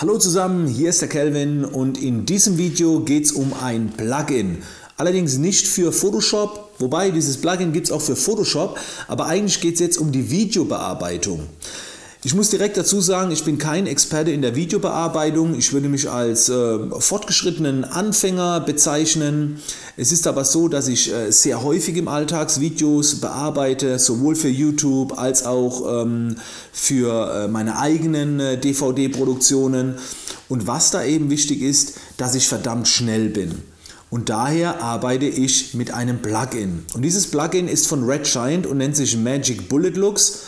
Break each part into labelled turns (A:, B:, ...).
A: Hallo zusammen, hier ist der Kelvin und in diesem Video geht es um ein Plugin. Allerdings nicht für Photoshop, wobei dieses Plugin gibt es auch für Photoshop, aber eigentlich geht es jetzt um die Videobearbeitung. Ich muss direkt dazu sagen, ich bin kein Experte in der Videobearbeitung. Ich würde mich als äh, fortgeschrittenen Anfänger bezeichnen. Es ist aber so, dass ich äh, sehr häufig im Videos bearbeite, sowohl für YouTube als auch ähm, für äh, meine eigenen äh, DVD-Produktionen. Und was da eben wichtig ist, dass ich verdammt schnell bin. Und daher arbeite ich mit einem Plugin. Und dieses Plugin ist von Red Giant und nennt sich Magic Bullet Looks.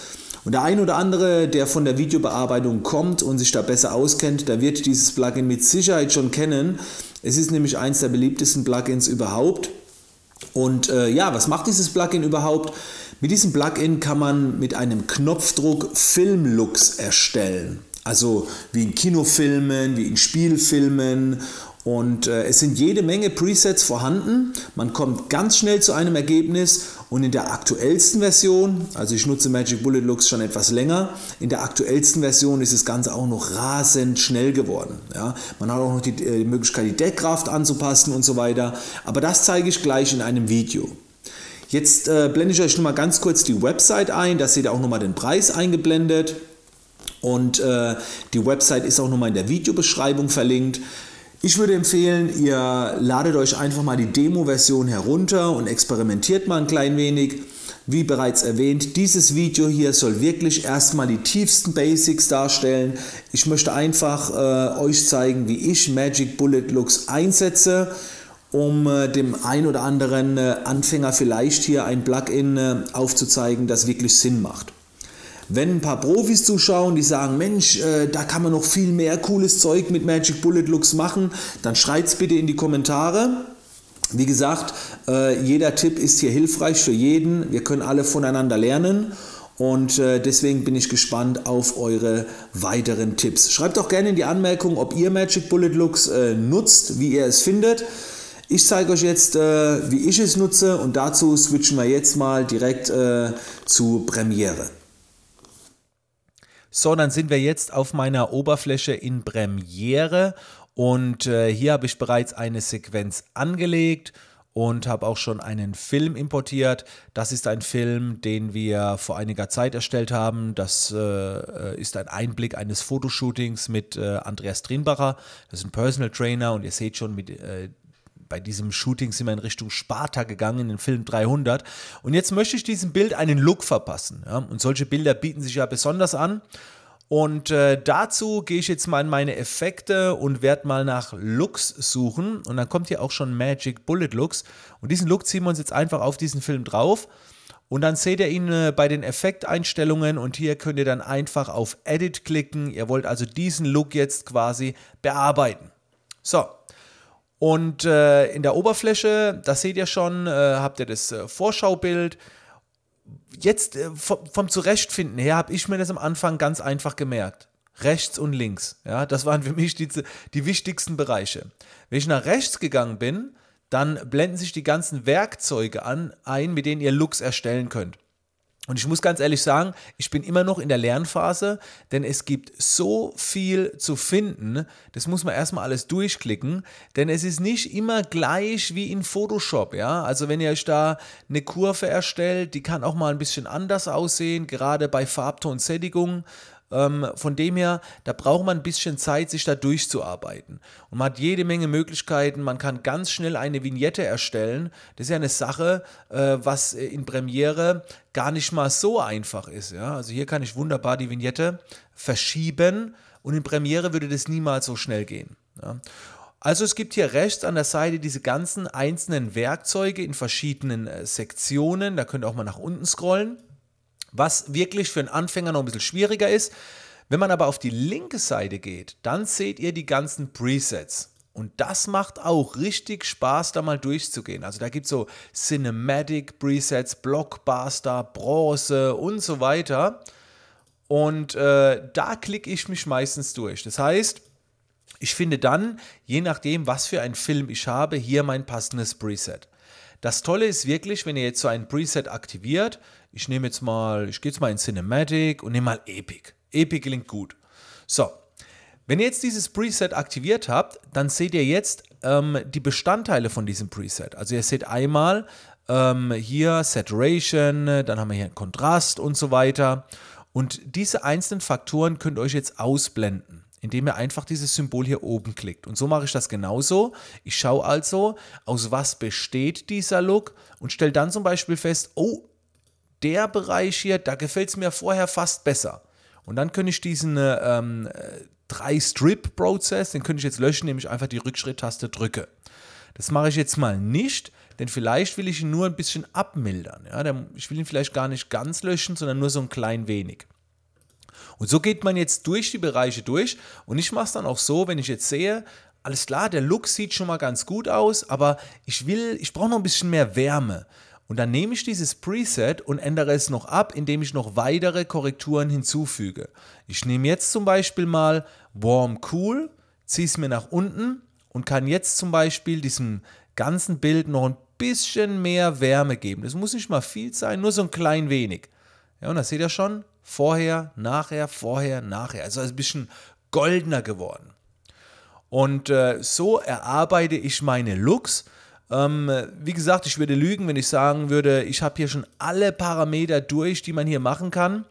A: Und der ein oder andere, der von der Videobearbeitung kommt und sich da besser auskennt, der wird dieses Plugin mit Sicherheit schon kennen. Es ist nämlich eines der beliebtesten Plugins überhaupt. Und äh, ja, was macht dieses Plugin überhaupt? Mit diesem Plugin kann man mit einem Knopfdruck Filmlooks erstellen. Also wie in Kinofilmen, wie in Spielfilmen und äh, es sind jede Menge Presets vorhanden. Man kommt ganz schnell zu einem Ergebnis und in der aktuellsten Version, also ich nutze Magic Bullet Looks schon etwas länger, in der aktuellsten Version ist das Ganze auch noch rasend schnell geworden. Ja? Man hat auch noch die, äh, die Möglichkeit, die Deckkraft anzupassen und so weiter. Aber das zeige ich gleich in einem Video. Jetzt äh, blende ich euch nochmal ganz kurz die Website ein. Da seht ihr auch nochmal den Preis eingeblendet. Und äh, die Website ist auch nochmal in der Videobeschreibung verlinkt. Ich würde empfehlen, ihr ladet euch einfach mal die Demo-Version herunter und experimentiert mal ein klein wenig. Wie bereits erwähnt, dieses Video hier soll wirklich erstmal die tiefsten Basics darstellen. Ich möchte einfach äh, euch zeigen, wie ich Magic Bullet Looks einsetze, um äh, dem ein oder anderen äh, Anfänger vielleicht hier ein Plugin äh, aufzuzeigen, das wirklich Sinn macht. Wenn ein paar Profis zuschauen, die sagen, Mensch, äh, da kann man noch viel mehr cooles Zeug mit Magic Bullet Looks machen, dann schreibt es bitte in die Kommentare. Wie gesagt, äh, jeder Tipp ist hier hilfreich für jeden. Wir können alle voneinander lernen. Und äh, deswegen bin ich gespannt auf eure weiteren Tipps. Schreibt auch gerne in die Anmerkung, ob ihr Magic Bullet Looks äh, nutzt, wie ihr es findet. Ich zeige euch jetzt, äh, wie ich es nutze und dazu switchen wir jetzt mal direkt zu Premiere. So, dann sind wir jetzt auf meiner Oberfläche in Premiere und äh, hier habe ich bereits eine Sequenz angelegt und habe auch schon einen Film importiert. Das ist ein Film, den wir vor einiger Zeit erstellt haben. Das äh, ist ein Einblick eines Fotoshootings mit äh, Andreas Trinbacher. Das ist ein Personal Trainer und ihr seht schon, mit, äh, bei diesem Shooting sind wir in Richtung Sparta gegangen, in den Film 300. Und jetzt möchte ich diesem Bild einen Look verpassen. Ja? Und solche Bilder bieten sich ja besonders an. Und äh, dazu gehe ich jetzt mal in meine Effekte und werde mal nach Looks suchen. Und dann kommt hier auch schon Magic Bullet Looks. Und diesen Look ziehen wir uns jetzt einfach auf diesen Film drauf. Und dann seht ihr ihn äh, bei den Effekteinstellungen und hier könnt ihr dann einfach auf Edit klicken. Ihr wollt also diesen Look jetzt quasi bearbeiten. So, und äh, in der Oberfläche, das seht ihr schon, äh, habt ihr das äh, Vorschaubild. Jetzt äh, vom, vom, Zurechtfinden her habe ich mir das am Anfang ganz einfach gemerkt. Rechts und links. Ja, das waren für mich die, die wichtigsten Bereiche. Wenn ich nach rechts gegangen bin, dann blenden sich die ganzen Werkzeuge an, ein, mit denen ihr Looks erstellen könnt. Und ich muss ganz ehrlich sagen, ich bin immer noch in der Lernphase, denn es gibt so viel zu finden. Das muss man erstmal alles durchklicken, denn es ist nicht immer gleich wie in Photoshop. Ja? Also wenn ihr euch da eine Kurve erstellt, die kann auch mal ein bisschen anders aussehen, gerade bei Farbton-Sättigung. Ähm, von dem her, da braucht man ein bisschen Zeit, sich da durchzuarbeiten. Und man hat jede Menge Möglichkeiten. Man kann ganz schnell eine Vignette erstellen. Das ist ja eine Sache, äh, was in Premiere gar nicht mal so einfach ist. Ja? Also hier kann ich wunderbar die Vignette verschieben und in Premiere würde das niemals so schnell gehen. Ja? Also es gibt hier rechts an der Seite diese ganzen einzelnen Werkzeuge in verschiedenen äh, Sektionen. Da könnt ihr auch mal nach unten scrollen was wirklich für einen Anfänger noch ein bisschen schwieriger ist. Wenn man aber auf die linke Seite geht, dann seht ihr die ganzen Presets. Und das macht auch richtig Spaß, da mal durchzugehen. Also da gibt es so Cinematic Presets, Blockbuster, Bronze und so weiter. Und äh, da klicke ich mich meistens durch. Das heißt, ich finde dann, je nachdem, was für ein Film ich habe, hier mein passendes Preset. Das Tolle ist wirklich, wenn ihr jetzt so ein Preset aktiviert, ich nehme jetzt mal, ich gehe jetzt mal in Cinematic und nehme mal Epic. Epic klingt gut. So, wenn ihr jetzt dieses Preset aktiviert habt, dann seht ihr jetzt ähm, die Bestandteile von diesem Preset. Also ihr seht einmal ähm, hier Saturation, dann haben wir hier Kontrast und so weiter. Und diese einzelnen Faktoren könnt ihr euch jetzt ausblenden indem ihr einfach dieses Symbol hier oben klickt. Und so mache ich das genauso. Ich schaue also, aus was besteht dieser Look und stelle dann zum Beispiel fest, oh, der Bereich hier, da gefällt es mir vorher fast besser. Und dann könnte ich diesen äh, ähm, 3-Strip-Prozess, äh, den könnte ich jetzt löschen, indem ich einfach die Rückschritttaste drücke. Das mache ich jetzt mal nicht, denn vielleicht will ich ihn nur ein bisschen abmildern. Ja? Ich will ihn vielleicht gar nicht ganz löschen, sondern nur so ein klein wenig. Und so geht man jetzt durch die Bereiche durch und ich mache es dann auch so, wenn ich jetzt sehe, alles klar, der Look sieht schon mal ganz gut aus, aber ich will, ich brauche noch ein bisschen mehr Wärme. Und dann nehme ich dieses Preset und ändere es noch ab, indem ich noch weitere Korrekturen hinzufüge. Ich nehme jetzt zum Beispiel mal Warm Cool, ziehe es mir nach unten und kann jetzt zum Beispiel diesem ganzen Bild noch ein bisschen mehr Wärme geben. Das muss nicht mal viel sein, nur so ein klein wenig. Ja, und da seht ihr schon, vorher, nachher, vorher, nachher. Also ein bisschen goldener geworden. Und äh, so erarbeite ich meine Looks. Ähm, wie gesagt, ich würde lügen, wenn ich sagen würde, ich habe hier schon alle Parameter durch, die man hier machen kann.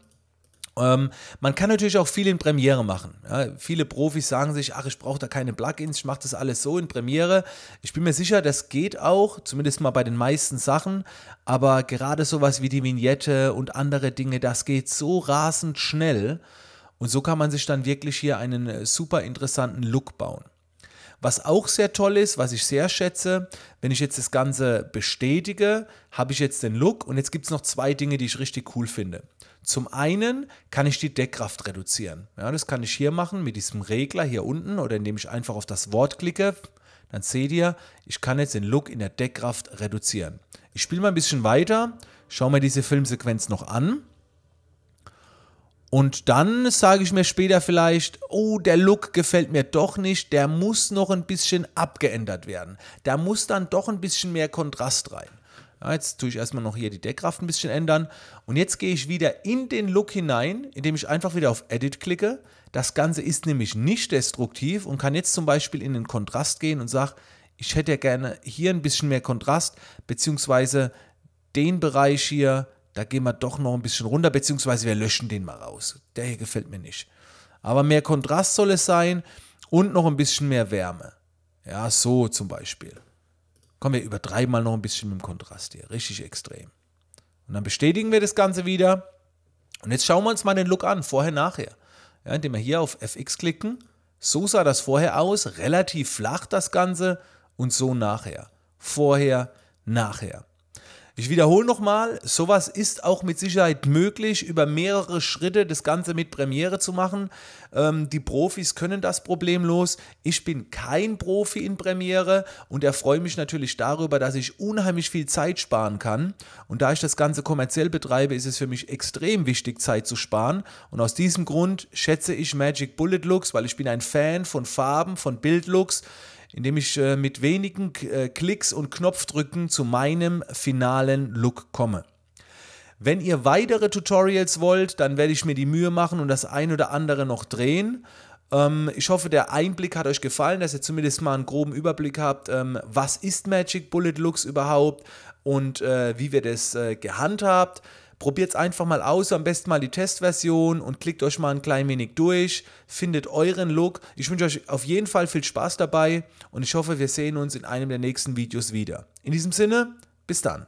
A: Ähm, man kann natürlich auch viel in Premiere machen. Ja, viele Profis sagen sich, ach, ich brauche da keine Plugins, ich mache das alles so in Premiere. Ich bin mir sicher, das geht auch, zumindest mal bei den meisten Sachen. Aber gerade sowas wie die Vignette und andere Dinge, das geht so rasend schnell. Und so kann man sich dann wirklich hier einen äh, super interessanten Look bauen. Was auch sehr toll ist, was ich sehr schätze, wenn ich jetzt das Ganze bestätige, habe ich jetzt den Look und jetzt gibt es noch zwei Dinge, die ich richtig cool finde. Zum einen kann ich die Deckkraft reduzieren. Ja, das kann ich hier machen mit diesem Regler hier unten oder indem ich einfach auf das Wort klicke. Dann seht ihr, ich kann jetzt den Look in der Deckkraft reduzieren. Ich spiele mal ein bisschen weiter, schaue mir diese Filmsequenz noch an. Und dann sage ich mir später vielleicht, oh, der Look gefällt mir doch nicht, der muss noch ein bisschen abgeändert werden. Da muss dann doch ein bisschen mehr Kontrast rein. Ja, jetzt tue ich erstmal noch hier die Deckkraft ein bisschen ändern. Und jetzt gehe ich wieder in den Look hinein, indem ich einfach wieder auf Edit klicke. Das Ganze ist nämlich nicht destruktiv und kann jetzt zum Beispiel in den Kontrast gehen und sage, ich hätte gerne hier ein bisschen mehr Kontrast, beziehungsweise den Bereich hier da gehen wir doch noch ein bisschen runter, beziehungsweise wir löschen den mal raus. Der hier gefällt mir nicht. Aber mehr Kontrast soll es sein und noch ein bisschen mehr Wärme. Ja, so zum Beispiel. Kommen wir übertreiben mal noch ein bisschen mit dem Kontrast hier. Richtig extrem. Und dann bestätigen wir das Ganze wieder. Und jetzt schauen wir uns mal den Look an, vorher, nachher. Ja, indem wir hier auf FX klicken. So sah das vorher aus, relativ flach das Ganze und so nachher. Vorher, nachher. Ich wiederhole nochmal, sowas ist auch mit Sicherheit möglich, über mehrere Schritte das Ganze mit Premiere zu machen. Ähm, die Profis können das problemlos. Ich bin kein Profi in Premiere und erfreue mich natürlich darüber, dass ich unheimlich viel Zeit sparen kann. Und da ich das Ganze kommerziell betreibe, ist es für mich extrem wichtig, Zeit zu sparen. Und aus diesem Grund schätze ich Magic Bullet Looks, weil ich bin ein Fan von Farben, von Bildlooks indem ich äh, mit wenigen äh, Klicks und Knopfdrücken zu meinem finalen Look komme. Wenn ihr weitere Tutorials wollt, dann werde ich mir die Mühe machen und das ein oder andere noch drehen. Ähm, ich hoffe, der Einblick hat euch gefallen, dass ihr zumindest mal einen groben Überblick habt, ähm, was ist Magic Bullet Looks überhaupt und äh, wie wir das äh, gehandhabt Probiert es einfach mal aus, am besten mal die Testversion und klickt euch mal ein klein wenig durch, findet euren Look. Ich wünsche euch auf jeden Fall viel Spaß dabei und ich hoffe, wir sehen uns in einem der nächsten Videos wieder. In diesem Sinne, bis dann.